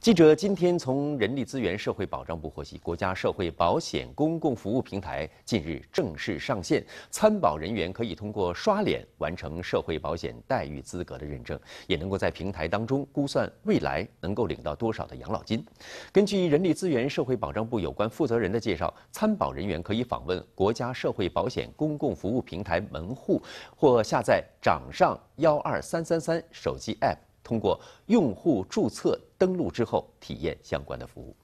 记者今天从人力资源社会保障部获悉，国家社会保险公共服务平台近日正式上线，参保人员可以通过刷脸完成社会保险待遇资格的认证，也能够在平台当中估算未来能够领到多少的养老金。根据人力资源社会保障部有关负责人的介绍，参保人员可以访问国家社会保险公共服务平台门户，或下载掌上幺二三三三手机 APP。通过用户注册登录之后，体验相关的服务。